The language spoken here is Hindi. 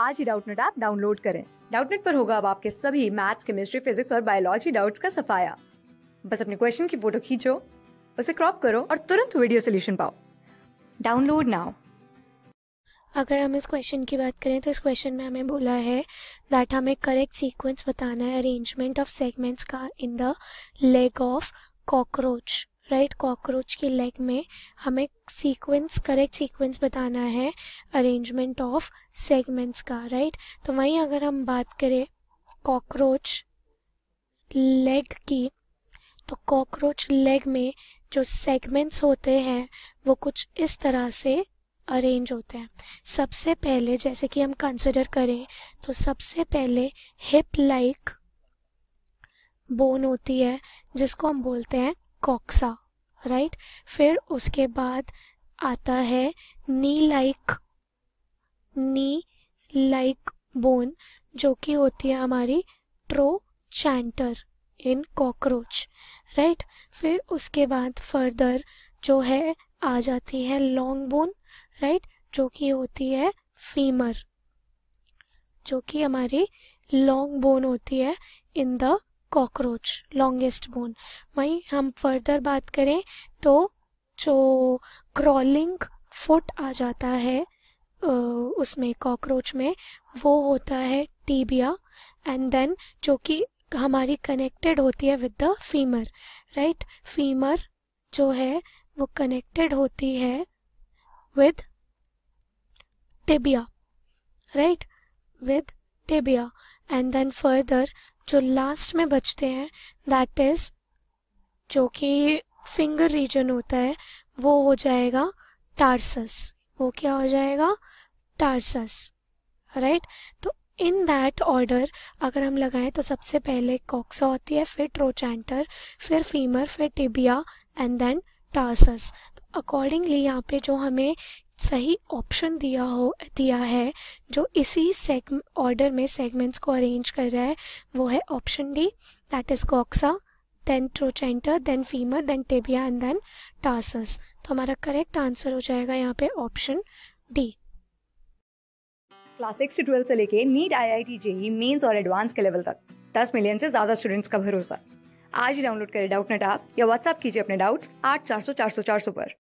आज ही डाउटनेट ऐप डाउनलोड करें डाउटनेट पर होगा अब आपके सभी मैथ्स केमिस्ट्री फिजिक्स और बायोलॉजी डाउट्स का सफाया बस अपने क्वेश्चन की फोटो खींचो उसे क्रॉप करो और तुरंत वीडियो सोल्यूशन पाओ डाउनलोड नाउ अगर हम इस क्वेश्चन की बात करें तो इस क्वेश्चन में हमें बोला है दैट हमें करेक्ट सीक्वेंस बताना है अरेंजमेंट ऑफ सेगमेंट्स का in the leg of cockroach right cockroach की लेग में हमें सीक्वेंस करेक्ट सीक्वेंस बताना है अरेंजमेंट ऑफ सेगमेंट्स का राइट तो वहीं अगर हम बात करें कॉकरोच लेग की तो कॉकरोच लेग में जो सेगमेंट्स होते हैं वो कुछ इस तरह से अरेंज होते हैं सबसे पहले जैसे कि हम कंसिडर करें तो सबसे पहले हिप लाइक बोन होती है जिसको हम बोलते हैं कॉक्सा राइट फिर उसके बाद आता है knee like knee like bone जो कि होती है हमारी ट्रो चैंटर इन कॉकरोच राइट फिर उसके बाद फर्दर जो है आ जाती है लॉन्ग बोन राइट जो कि होती है फीमर जो कि हमारी लॉन्ग बोन होती है in the cockroach longest bone वहीं हम फर्दर बात करें तो जो क्रॉलिंग फुट आ जाता है उसमें कॉकरोच में वो होता है टीबिया एंड देन जो कि हमारी कनेक्टेड होती है with the femur right femur जो है वो कनेक्टेड होती है with tibia right with tibia and then further जो लास्ट में बचते हैं दैट इज जो कि फिंगर रीजन होता है वो हो जाएगा टार्सस वो क्या हो जाएगा टार्सस राइट तो इन दैट ऑर्डर अगर हम लगाएं तो सबसे पहले कॉक्सा होती है फिर ट्रोचैंटर फिर फीमर फिर tibia and then tarsus accordingly यहाँ पे जो हमें सही ऑप्शन दिया हो दिया है जो इसी सेग ऑर्डर में सेगमेंट्स को अरेंज कर रहा है वो है option D that is coxa then trochanter then femur then tibia and then tarsus तो हमारा करेक्ट आंसर हो जाएगा यहाँ पे ऑप्शन डी क्लास सिक्स से ट्वेल्थ से लेके NEET I I T JEE mains और एडवांस के लेवल तक दस मिलियन से ज्यादा स्टूडेंट्स का भरोसा आज ही डाउनलोड करें डाउट नेट आप या व्हाट्सअप कीजिए अपने डाउट्स आठ चार सौ चार सौ चार सौ पर